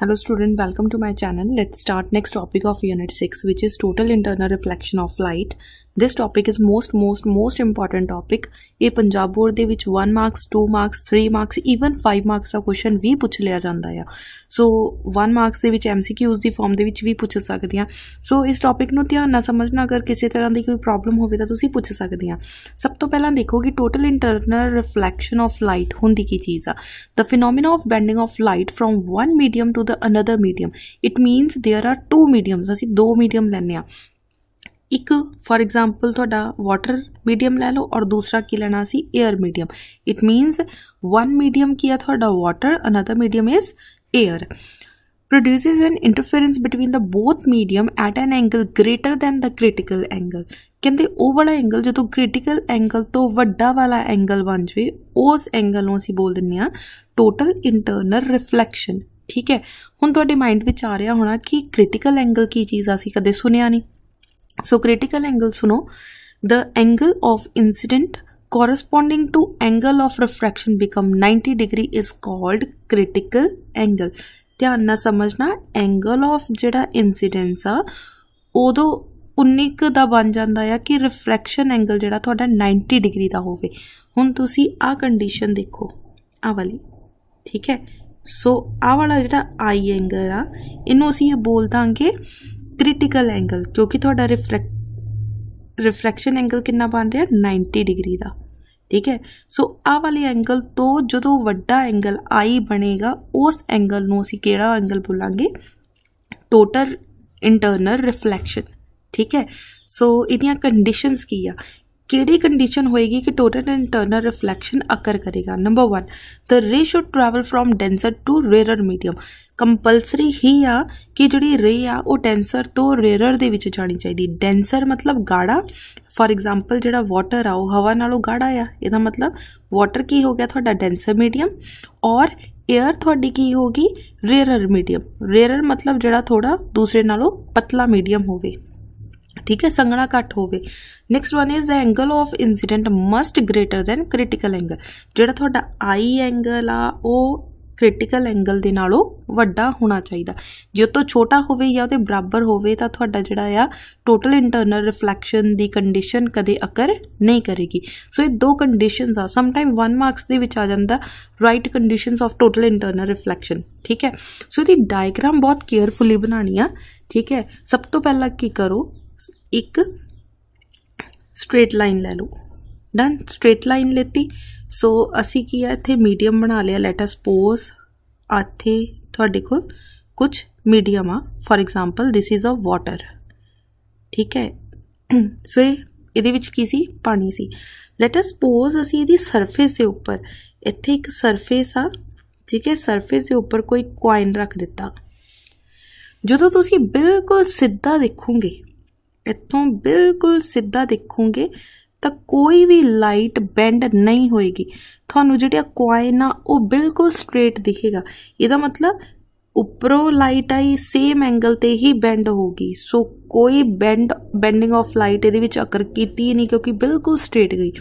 Hello student, welcome to my channel. Let's start next topic of unit 6 which is total internal reflection of light. This topic is most most most important topic. ये Punjab board दे विच 1 marks, 2 marks, 3 marks, even 5 marks ਦਾ question ਵੀ ਪੁੱਛ ਲਿਆ ਜਾਂਦਾ ਆ। ਸੋ 1 marks ਦੇ ਵਿੱਚ MCQs ਦੀ ਫਾਰਮ ਦੇ ਵਿੱਚ ਵੀ ਪੁੱਛ ਸਕਦੇ ਆ। ਸੋ ਇਸ ਟੌਪਿਕ ਨੂੰ ਧਿਆਨ ਨਾਲ ਸਮਝਣਾ ਅਗਰ ਕਿਸੇ ਤਰ੍ਹਾਂ ਦੀ ਕੋਈ ਪ੍ਰੋਬਲਮ ਹੋਵੇ ਤਾਂ ਤੁਸੀਂ ਪੁੱਛ ਸਕਦੇ ਆ। ਸਭ ਤੋਂ ਪਹਿਲਾਂ ਦੇਖੋ ਕਿ total internal reflection of light ਹੁੰਦੀ ਕੀ ਚੀਜ਼ ਆ। The phenomena of bending of light from one medium to the another medium it means there are two mediums ਅਸੀਂ ਦੋ medium ਲੈਨੇ ਆ ਇੱਕ ਫੋਰ ਐਗਜ਼ਾਮਪਲ ਤੁਹਾਡਾ ਵਾਟਰ ਮੀਡੀਅਮ ਲੈ ਲਓ ਔਰ ਦੂਸਰਾ ਕੀ ਲੈਣਾ ਸੀ air medium it means one medium ਕੀ ਹੈ ਤੁਹਾਡਾ water another medium is air produces an interference between the both medium at an angle greater than the critical angle ਕਹਿੰਦੇ ਉਹ ਵਾਲਾ ਐਂਗਲ ਜਦੋਂ ਕ੍ਰਿਟੀਕਲ ਐਂਗਲ ਤੋਂ ਵੱਡਾ ਵਾਲਾ ਐਂਗਲ ਬਣ ਜਵੇ ਉਸ ਐਂਗਲ ਨੂੰ ਅਸੀਂ ਬੋਲ ਦਿੰਨੇ ਆ ਟੋਟਲ ਇੰਟਰਨਲ ਰਿਫਲੈਕਸ਼ਨ ਠੀਕ ਹੈ ਹੁਣ ਤੁਹਾਡੇ ਮਾਈਂਡ ਵਿੱਚ ਆ ਰਿਹਾ ਹੋਣਾ ਕਿ ਕ੍ਰਿਟੀਕਲ ਐਂਗਲ ਕੀ ਚੀਜ਼ ਆ ਸੀ ਕਦੇ ਸੁਣਿਆ ਨਹੀਂ ਸੋ ਕ੍ਰਿਟੀਕਲ ਐਂਗਲ ਸੁਣੋ the angle of incident corresponding to angle of refraction become 90 degree is called critical angle ਧਿਆਨ ਨਾਲ ਸਮਝਣਾ ਐਂਗਲ ਆਫ ਜਿਹੜਾ ਇਨਸੀਡੈਂਸ ਆ ਉਦੋਂ 19 ਕ ਦਾ ਬਣ ਜਾਂਦਾ ਆ ਕਿ ਰਿਫਰੈਕਸ਼ਨ ਐਂਗਲ ਜਿਹੜਾ ਤੁਹਾਡਾ 90 ਡਿਗਰੀ ਦਾ ਹੋਵੇ ਹੁਣ ਤੁਸੀਂ ਆ ਕੰਡੀਸ਼ਨ ਦੇਖੋ ਆ ਵਾਲੀ ਠੀਕ ਹੈ सो आ वाला जो आई एंगल आ इन्नू असीं एह् क्रिटिकल एंगल क्योंकि थोड़ा रिफ्रैक् रिफ्रैक्शन एंगल कि बन रहा नाइनटी डिग्री का ठीक है सो आ वाले एंगल तो जो व्डा एंगल आई बनेगा उस एंगल असी कि एंगल बोलेंगे टोटल इंटरनल रिफ्लैक्शन ठीक है सो so, यदि कंडीशनस की आ केड़ी कंडीशन होएगी कि टोटल इंटरनल रिफ्लेक्शन अकर करेगा number one the ray should travel from denser to rare medium compulsory ਹੀ ਆ ਕਿ ਜਿਹੜੀ ਰੇ ਆ ਉਹ ਡੈਂਸਰ ਤੋਂ ਰੇਅਰਰ ਦੇ ਵਿੱਚ ਜਾਣੀ ਚਾਹੀਦੀ ਡੈਂਸਰ ਮਤਲਬ ਗਾੜਾ ਫੋਰ ਐਗਜ਼ਾਮਪਲ ਜਿਹੜਾ ਵਾਟਰ ਆ ਉਹ ਹਵਾ ਨਾਲੋਂ ਗਾੜਾ ਆ ਇਹਦਾ ਮਤਲਬ ਵਾਟਰ ਕੀ ਹੋ ਗਿਆ ਤੁਹਾਡਾ ਡੈਂਸਰ ਮੀਡੀਅਮ ਔਰ 에ਅਰ ਤੁਹਾਡੀ ਕੀ ਹੋਗੀ ਰੇਅਰਰ ਮੀਡੀਅਮ ਰੇਅਰਰ ਮਤਲਬ ਜਿਹੜਾ ਥੋੜਾ ਦੂਸਰੇ ਨਾਲੋਂ ਪਤਲਾ ਮੀਡੀਅਮ ਹੋਵੇ ठीक है संगड़ा घट होवे next one is the angle of incident must greater than critical angle ਜਿਹੜਾ ਤੁਹਾਡਾ ਆਈ ਐਂਗਲ ਆ ਉਹ ਕ੍ਰਿਟੀਕਲ ਐਂਗਲ ਦੇ ਨਾਲੋਂ ਵੱਡਾ ਹੋਣਾ ਚਾਹੀਦਾ ਜੇ ਉਹ ਤੋਂ ਛੋਟਾ ਹੋਵੇ ਜਾਂ ਉਹਦੇ ਬਰਾਬਰ ਹੋਵੇ ਤਾਂ ਤੁਹਾਡਾ ਜਿਹੜਾ ਆ ਟੋਟਲ ਇੰਟਰਨਲ ਰਿਫਲੈਕਸ਼ਨ ਦੀ ਕੰਡੀਸ਼ਨ ਕਦੇ ਅਕਰ ਨਹੀਂ ਕਰੇਗੀ ਸੋ ਇਹ ਦੋ ਕੰਡੀਸ਼ਨਸ ਆ ਸਮ ਟਾਈਮ 1 ਮਾਰਕਸ ਦੇ ਵਿੱਚ ਆ ਜਾਂਦਾ right conditions of total internal reflection ਠੀਕ ਹੈ ਸੋ ਇਹਦੀ ਡਾਇਗਰਾਮ ਬਹੁਤ ਕੇਅਰਫੁਲੀ ਬਣਾਣੀ ਆ ਠੀਕ ਹੈ ਸਭ ਤੋਂ ਪਹਿਲਾਂ ਕੀ ਕਰੋ एक स्ट्रेट लाइन ले लो डन स्ट्रेट लाइन लेती ਸੋ ਅਸੀਂ ਕੀ ਆ ਇੱਥੇ ਮੀਡੀਅਮ ਬਣਾ ਲਿਆ ਲੈਟ ਅਸ ਸਪੋਜ਼ ਆਥੇ ਤੁਹਾਡੇ ਕੋਲ ਕੁਝ ਮੀਡੀਅਮ ਆ for example this is a water ਠੀਕ ਹੈ ਸੋ ਇਹਦੇ ਵਿੱਚ ਕੀ ਸੀ ਪਾਣੀ ਸੀ ਲੈਟ ਅਸ ਸਪੋਜ਼ ਅਸੀਂ ਇਹਦੀ ਸਰਫੇਸ ਦੇ ਉੱਪਰ ਇੱਥੇ ਇੱਕ ਸਰਫੇਸ ਆ ਠੀਕ ਹੈ ਸਰਫੇਸ ਦੇ ਉੱਪਰ ਕੋਈ ਕੋਇਨ ਰੱਖ ਦਿੱਤਾ ਜਦੋਂ ਤੁਸੀਂ ਬਿਲਕੁਲ ਸਿੱਧਾ ਦੇਖੋਗੇ ਇੱਥੋਂ ਬਿਲਕੁਲ ਸਿੱਧਾ ਦੇਖੋਗੇ ਤਾਂ ਕੋਈ ਵੀ ਲਾਈਟ ਬੈਂਡ ਨਹੀਂ ਹੋਏਗੀ ਤੁਹਾਨੂੰ ਜਿਹੜਾ ਕੋਇਨ ਆ ਉਹ ਬਿਲਕੁਲ ਸਟ੍ਰੇਟ ਦਿਖੇਗਾ ਇਹਦਾ ਮਤਲਬ ਉੱਪਰੋਂ ਲਾਈਟ ਆਈ ਸੇਮ ਐਂਗਲ ਤੇ ਹੀ ਬੈਂਡ ਹੋਗੀ ਸੋ ਕੋਈ ਬੈਂਡ ਬੈਂਡਿੰਗ ਆਫ ਲਾਈਟ ਇਹਦੇ ਵਿੱਚ ਅਕਰ ਕੀਤੀ ਨਹੀਂ ਕਿਉਂਕਿ ਬਿਲਕੁਲ ਸਟ੍ਰੇਟ ਗਈ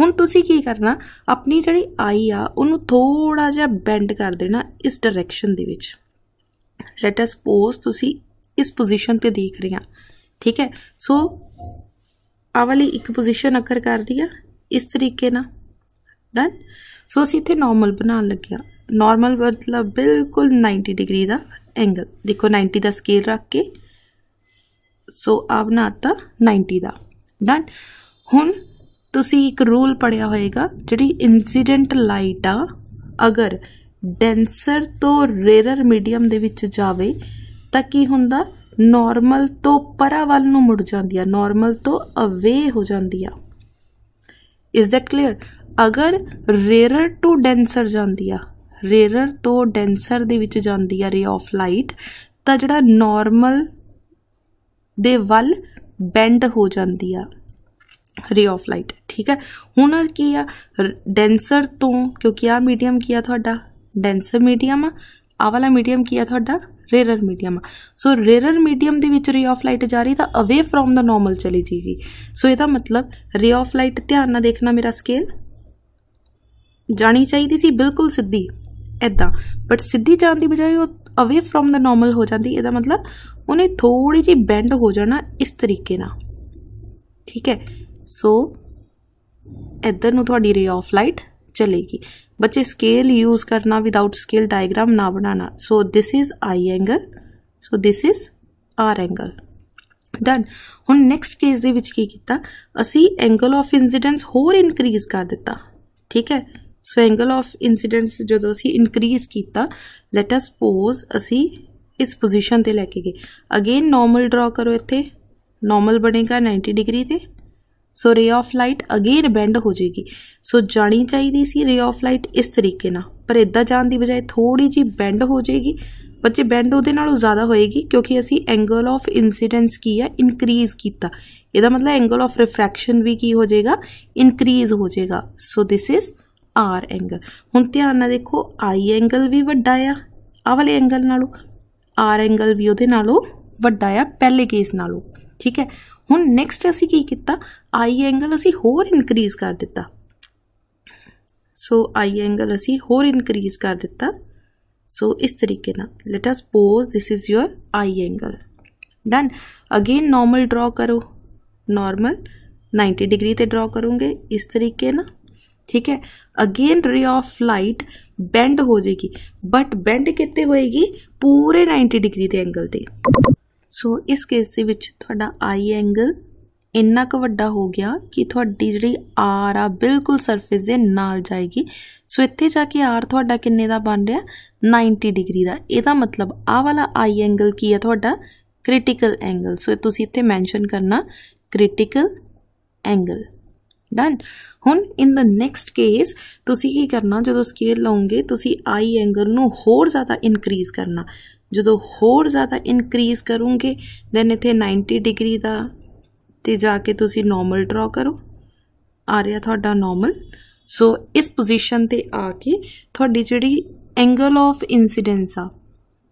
ਹੁਣ ਤੁਸੀਂ ਕੀ ਕਰਨਾ ਆਪਣੀ ਜਿਹੜੀ ਆਈ ਆ ਉਹਨੂੰ ਥੋੜਾ ਜਿਹਾ ਬੈਂਡ ਕਰ ਦੇਣਾ ਇਸ ਡਾਇਰੈਕਸ਼ਨ ਦੇ ਵਿੱਚ ਲੈਟ ਅਸ ਸਪੋਜ਼ ਤੁਸੀਂ ਇਸ ਪੋਜੀਸ਼ਨ ਤੇ ਦੇਖ ਰਹੇ ਆ ठीक है सो आ वाली इक्वपोजिशन अकर ਕਰ ਰਹੀ ਆ ਇਸ ਤਰੀਕੇ ਨਾਲ ਡਨ ਸੋ ਅਸੀਂ ਇੱਥੇ ਨਾਰਮਲ ਬਣਾਉਣ ਲੱਗਿਆ ਨਾਰਮਲ ਮਤਲਬ ਬਿਲਕੁਲ 90 ਡਿਗਰੀ ਦਾ ਐਂਗਲ ਦੇਖੋ 90 ਦਾ ਸਕੇਲ ਰੱਖ ਕੇ ਸੋ ਆ ਬਣਾਤਾ 90 ਦਾ ਡਨ ਹੁਣ ਤੁਸੀਂ ਇੱਕ ਰੂਲ ਪੜਿਆ ਹੋਏਗਾ ਜਿਹੜੀ ਇਨਸੀਡੈਂਟ ਲਾਈਟ ਆ ਅਗਰ ਡੈਂਸਰ ਤੋਂ ਰੇਅਰਰ ਮੀਡੀਅਮ ਦੇ ਵਿੱਚ ਜਾਵੇ ਤਾਂ ਕੀ ਹੁੰਦਾ ਨਾਰਮਲ ਤੋਂ ਪਰਾਂ ਵੱਲ ਨੂੰ ਮੁੜ ਜਾਂਦੀ ਆ ਨਾਰਮਲ ਤੋਂ ਅਵੇ ਹੋ ਜਾਂਦੀ ਆ ਇਜ਼ ਦੈਟ ਕਲੀਅਰ ਅਗਰ ਰੇਅਰਰ ਟੂ ਡੈਂਸਰ ਜਾਂਦੀ ਆ ਰੇਅਰਰ ਤੋਂ ਡੈਂਸਰ ਦੇ ਵਿੱਚ ਜਾਂਦੀ ਆ ਰੇ ਆਫ ਲਾਈਟ ਤਾਂ ਜਿਹੜਾ ਨਾਰਮਲ ਦੇ ਵੱਲ ਬੈਂਡ ਹੋ ਜਾਂਦੀ ਆ ਰੇ ਆਫ ਲਾਈਟ ਠੀਕ ਹੈ ਹੁਣ ਕੀ ਆ ਡੈਂਸਰ ਤੋਂ ਕਿਉਂਕਿ ਆ ਮੀਡੀਅਮ ਕੀ ਆ ਤੁਹਾਡਾ ਡੈਂਸਰ ਮੀਡੀਅਮ ਆ ਵਾਲਾ ਮੀਡੀਅਮ ਕੀ ਆ ਤੁਹਾਡਾ ਰੇਅਰਰ ਮੀਡੀਅਮ ਸੋ ਰੇਅਰਰ ਮੀਡੀਅਮ ਦੇ ਵਿੱਚ ਰੇ ਆਫ ਲਾਈਟ ਜਾ ਰਹੀ ਤਾਂ ਅਵੇ ਫਰੋਮ ਦਾ ਨਾਰਮਲ ਚਲੀ ਜੀਗੀ ਸੋ ਇਹਦਾ ਮਤਲਬ ਰੇ ਆਫ ਲਾਈਟ ਧਿਆਨ ਨਾਲ ਦੇਖਣਾ ਮੇਰਾ ਸਕੇਲ ਜਾਣੀ ਚਾਹੀਦੀ ਸੀ ਬਿਲਕੁਲ ਸਿੱਧੀ ਐਦਾਂ ਬਟ ਸਿੱਧੀ ਜਾਣ ਦੀ ਬਜਾਏ ਉਹ ਅਵੇ ਫਰੋਮ ਦਾ ਨਾਰਮਲ ਹੋ ਜਾਂਦੀ ਇਹਦਾ ਮਤਲਬ ਉਹਨੇ ਥੋੜੀ ਜਿਹੀ ਬੈਂਡ ਹੋ ਜਾਣਾ ਇਸ ਤਰੀਕੇ ਨਾਲ ਠੀਕ ਹੈ ਸੋ ਇੱਧਰ ਨੂੰ ਤੁਹਾਡੀ ਰੇ ਆਫ ਲਾਈਟ ਚਲੇਗੀ बच्चे स्केल यूज करना विदाउट स्केल डायग्राम ना बनाना so this is i angle so this is r angle done हूँ नैक्सट केस केता असी एंगल ऑफ इंसीडेंस होर इनक्रीज कर दिता ठीक है सो एंगल ऑफ इंसीडेंस जो असी इनक्रीज किया लैट अस पोज असी इस पोजिशन पर लैके गए अगेन नॉर्मल ड्रॉ करो इतने नॉर्मल बनेगा नाइनटी डिग्री से सो ray of light again band ਹੋ ਜਾਏਗੀ ਸੋ ਜਾਣੀ ਚਾਹੀਦੀ ਸੀ ਰੇ ਆਫ ਲਾਈਟ ਇਸ ਤਰੀਕੇ ਨਾਲ ਪਰ ਇਦਾਂ ਜਾਣ ਦੀ ਬਜਾਏ ਥੋੜੀ ਜੀ ਬੈਂਡ ਹੋ ਜਾਏਗੀ ਬੱਚੇ ਬੈਂਡ ਉਹਦੇ ਨਾਲੋਂ ਜ਼ਿਆਦਾ ਹੋਏਗੀ ਕਿਉਂਕਿ ਅਸੀਂ ਐਂਗਲ ਆਫ ਇਨਸੀਡੈਂਸ ਕੀ ਹੈ ਇਨਕਰੀਜ਼ ਕੀਤਾ ਇਹਦਾ ਮਤਲਬ ਐਂਗਲ ਆਫ ਰਿਫ੍ਰੈਕਸ਼ਨ ਵੀ ਕੀ ਹੋ ਜਾਏਗਾ ਇਨਕਰੀਜ਼ ਹੋ ਜਾਏਗਾ so this is r angle ਹੁਣ ਧਿਆਨ ਨਾਲ ਦੇਖੋ ਆਈ ਐਂਗਲ ਵੀ ਵੱਡਾ ਆ ਆਹ ਵਾਲੇ ਐਂਗਲ ਨਾਲੋਂ ਆਰ ਐਂਗਲ ਵੀ ਉਹਦੇ ਨਾਲੋਂ ਵੱਡਾ ਆ ਪਹਿਲੇ ਕੇਸ ਨਾਲੋਂ ਠੀਕ ਹੈ हूँ नैक्सट असी की किया आई एंगल असी होर इनक्रीज कर दिता सो so, आई एंगल असी होर इनक्रीज कर दिता सो so, इस तरीके let uh suppose this is your i angle done again normal draw करो नॉर्मल नाइनटी डिग्री तो ड्रॉ करूँगे इस तरीके न ठीक है अगेन रे ऑफ लाइट बैंड हो जाएगी बट बैंड कितने होएगी पूरे नाइनटी डिग्री के एंगल पर ਸੋ ਇਸ ਕੇਸ ਦੇ ਵਿੱਚ ਤੁਹਾਡਾ ਆਈ ਐਂਗਲ ਇੰਨਾ ਕੁ ਵੱਡਾ ਹੋ ਗਿਆ ਕਿ ਤੁਹਾਡੀ ਜਿਹੜੀ ਆਰ ਆ ਬਿਲਕੁਲ ਸਰਫੇਸ ਦੇ ਨਾਲ ਜਾਏਗੀ ਸੋ ਇੱਥੇ ਜਾ ਕੇ ਆਰ ਤੁਹਾਡਾ ਕਿੰਨੇ ਦਾ ਬਣ ਰਿਹਾ 90 ਡਿਗਰੀ ਦਾ ਇਹਦਾ ਮਤਲਬ ਆ ਵਾਲਾ ਆਈ ਐਂਗਲ ਕੀ ਹੈ ਤੁਹਾਡਾ ਕ੍ਰਿਟੀਕਲ ਐਂਗਲ ਸੋ ਤੁਸੀਂ ਇੱਥੇ ਮੈਂਸ਼ਨ ਕਰਨਾ ਕ੍ਰਿਟੀਕਲ ਐਂਗਲ ਡਨ ਹੁਣ ਇਨ ਦ ਨੈਕਸਟ ਕੇਸ ਤੁਸੀਂ ਕੀ ਕਰਨਾ ਜਦੋਂ ਸਕੇਲ ਲਓਗੇ ਤੁਸੀਂ ਆਈ ਐਂਗਲ ਨੂੰ ਹੋਰ ਜ਼ਿਆਦਾ ਇਨਕਰੀਜ਼ ਕਰਨਾ ਜਦੋਂ ਹੋਰ ਜ਼ਿਆਦਾ ਇਨਕਰੀਜ਼ ਕਰੋਗੇ ਦੈਨ ਇਥੇ 90 ਡਿਗਰੀ ਦਾ ਤੇ ਜਾ ਕੇ ਤੁਸੀਂ ਨਾਰਮਲ ਡਰਾ ਕਰੋ ਆ ਰਿਹਾ ਤੁਹਾਡਾ ਨਾਰਮਲ ਸੋ ਇਸ ਪੋਜੀਸ਼ਨ ਤੇ ਆ ਕੇ ਤੁਹਾਡੀ ਜਿਹੜੀ ਐਂਗਲ ਆਫ ਇਨਸੀਡੈਂਸ ਆ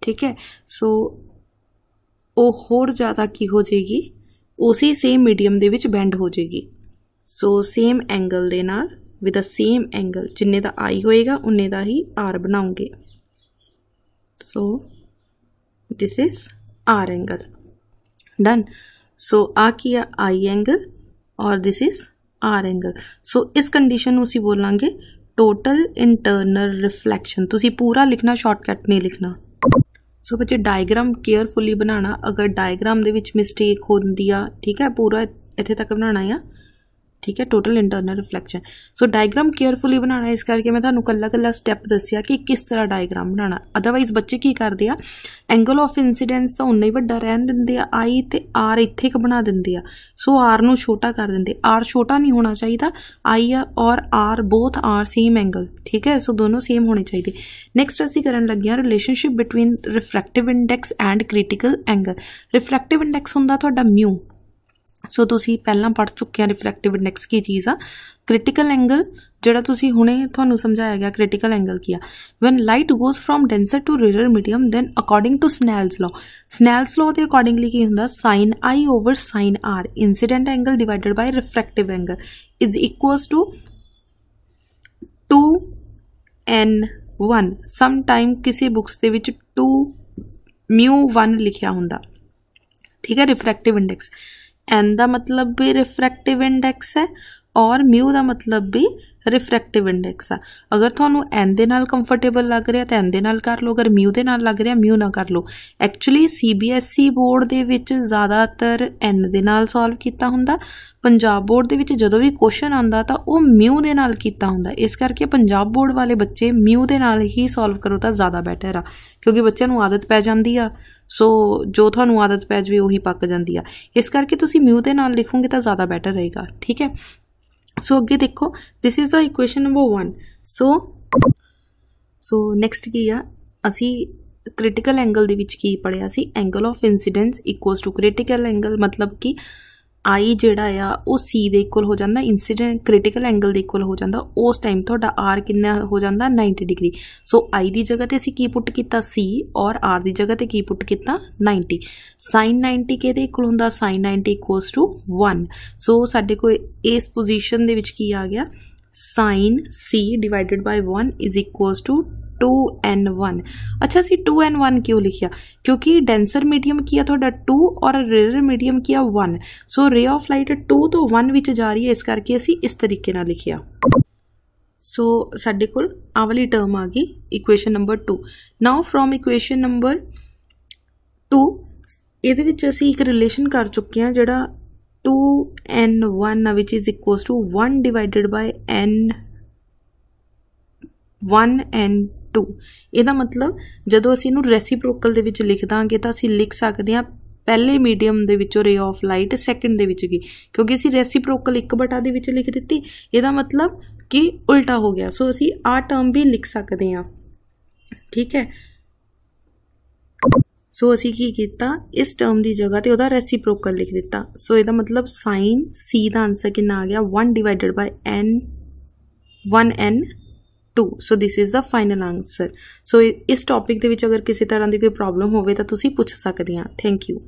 ਠੀਕ ਹੈ ਸੋ ਉਹ ਹੋਰ ਜ਼ਿਆਦਾ ਕੀ ਹੋ ਜਾਏਗੀ ਉਸੇ ਸੇਮ ਮੀਡੀਅਮ ਦੇ ਵਿੱਚ ਬੈਂਡ ਹੋ ਜਾਏਗੀ ਸੋ ਸੇਮ ਐਂਗਲ ਦੇ ਨਾਲ ਵਿਦ ਅ ਸੇਮ ਐਂਗਲ ਜਿੰਨੇ ਦਾ ਆਈ ਹੋਏਗਾ ਉਨੇ ਦਾ ਹੀ ਆਰ ਬਣਾਉਂਗੇ so this is r angle done so a kiya i angle or this is r angle so is condition nu si bolange total internal reflection tusi pura likhna shortcut nahi likhna so ਬੱਚੇ diagram carefully ਬਣਾਣਾ ਅਗਰ diagram ਦੇ ਵਿੱਚ mistake ਹੁੰਦੀ ਆ ਠੀਕ ਹੈ ਪੂਰਾ ਇੱਥੇ ਤੱਕ ਬਣਾਣਾ ਆ ਠੀਕ ਹੈ total internal reflection so diagram carefully ਬਣਾਣਾ ਇਸ ਕਰਕੇ ਮੈਂ ਤੁਹਾਨੂੰ ਕੱਲਾ ਕੱਲਾ ਸਟੈਪ ਦੱਸਿਆ ਕਿ ਕਿਸ ਤਰ੍ਹਾਂ ਡਾਇਗਰਾਮ ਬਣਾਉਣਾ ਅਦਰਵਾਈਜ਼ ਬੱਚੇ ਕੀ ਕਰਦੇ ਆ ਐਂਗਲ ਆਫ ਇਨਸੀਡੈਂਸ ਤਾਂ ਉਨਾ ਹੀ ਵੱਡਾ ਰਹਿਣ ਦਿੰਦੇ ਆ ਆਈ ਤੇ ਆਰ ਇੱਥੇ ਇੱਕ ਬਣਾ ਦਿੰਦੇ ਆ ਸੋ ਆਰ ਨੂੰ ਛੋਟਾ ਕਰ ਦਿੰਦੇ ਆਰ ਛੋਟਾ ਨਹੀਂ ਹੋਣਾ ਚਾਹੀਦਾ ਆਈ ਔਰ r both are same angle ਠੀਕ ਹੈ ਸੋ ਦੋਨੋਂ ਸੇਮ ਹੋਣੇ ਚਾਹੀਦੇ ਨੈਕਸਟ ਅਸੀਂ ਕਰਨ ਲੱਗੇ ਆ relationship between refractive index and critical angle refractive index ਹੁੰਦਾ ਤੁਹਾਡਾ ਮਿਊ ਸੋ ਤੁਸੀਂ ਪਹਿਲਾਂ ਪੜ ਚੁੱਕੇ ਆ ਰਿਫ੍ਰੈਕਟਿਵ ਇੰਡੈਕਸ ਕੀ ਚੀਜ਼ ਆ ਕ੍ਰਿਟੀਕਲ ਐਂਗਲ ਜਿਹੜਾ ਤੁਸੀਂ ਹੁਣੇ ਤੁਹਾਨੂੰ ਸਮਝਾਇਆ ਗਿਆ ਕ੍ਰਿਟੀਕਲ ਐਂਗਲ ਕੀ ਆ when light goes from denser to rarer medium then according to Snell's law Snell's law ਦੇ ਅਕੋਰਡਿੰਗਲੀ ਕੀ ਹੁੰਦਾ sine i over sine r incident angle divided by refractive angle is equals to 2 n 1 some time ਕਿਸੇ books ਦੇ ਵਿੱਚ 2 μ 1 ਲਿਖਿਆ ਹੁੰਦਾ ਠੀਕ ਹੈ ਰਿਫ੍ਰੈਕਟਿਵ ਇੰਡੈਕਸ एन द मतलब भी रिफ्रैक्टिव इंडेक्स है ਔਰ μ ਦਾ ਮਤਲਬ ਵੀ ਰਿਫ੍ਰੈਕਟਿਵ ਇੰਡੈਕਸ ਆ ਅਗਰ ਤੁਹਾਨੂੰ ਐਨ ਦੇ ਨਾਲ ਕੰਫਰਟੇਬਲ ਲੱਗ ਰਿਹਾ ਤਾਂ ਐਨ ਦੇ ਨਾਲ ਕਰ ਲਓ ਅਗਰ μ ਦੇ ਨਾਲ ਲੱਗ ਰਿਹਾ μ ਨਾ ਕਰ ਲਓ ਐਕਚੁਅਲੀ ਸੀਬੀਐਸਈ ਬੋਰਡ ਦੇ ਵਿੱਚ ਜ਼ਿਆਦਾਤਰ ਐਨ ਦੇ ਨਾਲ ਸੋਲਵ ਕੀਤਾ ਹੁੰਦਾ ਪੰਜਾਬ ਬੋਰਡ ਦੇ ਵਿੱਚ ਜਦੋਂ ਵੀ ਕੁਐਸਚਨ ਆਉਂਦਾ ਤਾਂ ਉਹ μ ਦੇ ਨਾਲ ਕੀਤਾ ਹੁੰਦਾ ਇਸ ਕਰਕੇ ਪੰਜਾਬ ਬੋਰਡ ਵਾਲੇ ਬੱਚੇ μ ਦੇ ਨਾਲ ਹੀ ਸੋਲਵ ਕਰੋ ਤਾਂ ਜ਼ਿਆਦਾ ਬੈਟਰ ਆ ਕਿਉਂਕਿ ਬੱਚਿਆਂ ਨੂੰ ਆਦਤ ਪੈ ਜਾਂਦੀ ਆ ਸੋ ਜੋ ਤੁਹਾਨੂੰ ਆਦਤ ਪੈ ਜਵੇ ਉਹੀ ਪੱਕ ਜਾਂਦੀ ਆ ਇਸ ਕਰਕੇ ਤੁਸੀਂ ਮਿਊ ਦੇ ਨਾਲ ਲਿਖੋਗੇ ਤਾਂ ਜ਼ਿਆਦਾ ਬੈਟਰ ਰਹੇਗਾ ਠੀਕ ਹੈ सो so, अगे देखो this is the equation number one so so next ਕੀ ਆ ਅਸੀਂ ਕ੍ਰਿਟੀਕਲ ਐਂਗਲ ਦੇ ਵਿੱਚ ਕੀ ਪੜਿਆ ਸੀ angle of incidence equals to critical angle ਮਤਲਬ ਕਿ ਆਈ ਜਿਹੜਾ ਆ ਉਹ ਸੀ ਦੇ ਇਕੁਅਲ ਹੋ ਜਾਂਦਾ ਇਨਸੀਡੈਂਟ ਕ੍ਰਿਟੀਕਲ ਐਂਗਲ ਦੇ ਇਕੁਅਲ ਹੋ ਜਾਂਦਾ ਉਸ ਟਾਈਮ ਤੁਹਾਡਾ ਆਰ ਕਿੰਨਾ ਹੋ ਜਾਂਦਾ 90 ਡਿਗਰੀ ਸੋ ਆਈ ਦੀ ਜਗ੍ਹਾ ਤੇ ਅਸੀਂ ਕੀ ਪੁੱਟ ਕੀਤਾ ਸੀ ਔਰ ਆਰ ਦੀ ਜਗ੍ਹਾ ਤੇ ਕੀ ਪੁੱਟ ਕੀਤਾ 90 sin 90 ਕਿਹਦੇ ਇਕੁਅਲ ਹੁੰਦਾ sin 90 ਟੂ 1 ਸੋ ਸਾਡੇ ਕੋਲ ਇਸ ਪੋਜੀਸ਼ਨ ਦੇ ਵਿੱਚ ਕੀ ਆ ਗਿਆ sin c divided by 1 is equals to two n one अच्छा सी टू एन वन क्यों लिखा क्योंकि डेंसर मीडियम किया थोड़ा टू और रेयर मीडियम किया one so ray of light two तो वन ਵਿੱਚ ਜਾ ਰਹੀ ਹੈ ਇਸ ਕਰਕੇ ਅਸੀਂ ਇਸ ਤਰੀਕੇ ਨਾਲ ਲਿਖਿਆ ਸੋ ਸਾਡੇ ਕੋਲ ਆ ਵਾਲੀ ਟਰਮ ਆ ਗਈ equation number 2 now from equation number 2 ਇਹਦੇ ਵਿੱਚ ਅਸੀਂ ਇੱਕ ਰਿਲੇਸ਼ਨ ਕਰ ਚੁੱਕੇ ਹਾਂ ਜਿਹੜਾ 2n1 which is equals to 1 divided by n 1 and 2 ਇਹਦਾ ਮਤਲਬ ਜਦੋਂ ਅਸੀਂ ਇਹਨੂੰ ਰੈਸੀਪ੍ਰੋਕਲ ਦੇ ਵਿੱਚ ਲਿਖ ਦਾਂਗੇ ਤਾਂ ਅਸੀਂ ਲਿਖ ਸਕਦੇ ਹਾਂ ਪਹਿਲੇ ਮੀਡੀਅਮ ਦੇ ਵਿੱਚੋਂ ਰੇ ਆਫ ਲਾਈਟ ਸੈਕਿੰਡ ਦੇ ਵਿੱਚ ਗਈ ਕਿਉਂਕਿ ਅਸੀਂ ਰੈਸੀਪ੍ਰੋਕਲ 1 ਬਟਾ ਦੇ ਵਿੱਚ ਲਿਖ ਦਿੱਤੀ ਇਹਦਾ ਮਤਲਬ ਕਿ ਉਲਟਾ ਹੋ ਗਿਆ ਸੋ ਅਸੀਂ ਆ ਟਰਮ ਵੀ ਲਿਖ ਸਕਦੇ ਹਾਂ ਠੀਕ ਹੈ ਸੋ ਅਸੀਂ ਕੀ ਕੀਤਾ ਇਸ ਟਰਮ ਦੀ ਜਗ੍ਹਾ ਤੇ ਉਹਦਾ ਰੈਸੀਪ੍ਰੋਕਲ ਲਿਖ ਦਿੱਤਾ ਸੋ ਇਹਦਾ ਮਤਲਬ sin c ਦਾ ਆਨਸਰ ਕਿੰਨਾ ਆ ਗਿਆ 1 divided by n 1n 2 so this is the final answer so ਇਸ ਟੌਪਿਕ ਦੇ ਵਿੱਚ ਅਗਰ ਕਿਸੇ ਤਰ੍ਹਾਂ ਦੀ ਕੋਈ ਪ੍ਰੋਬਲਮ ਹੋਵੇ ਤਾਂ ਤੁਸੀਂ ਪੁੱਛ ਸਕਦੇ ਆ ਥੈਂਕ ਯੂ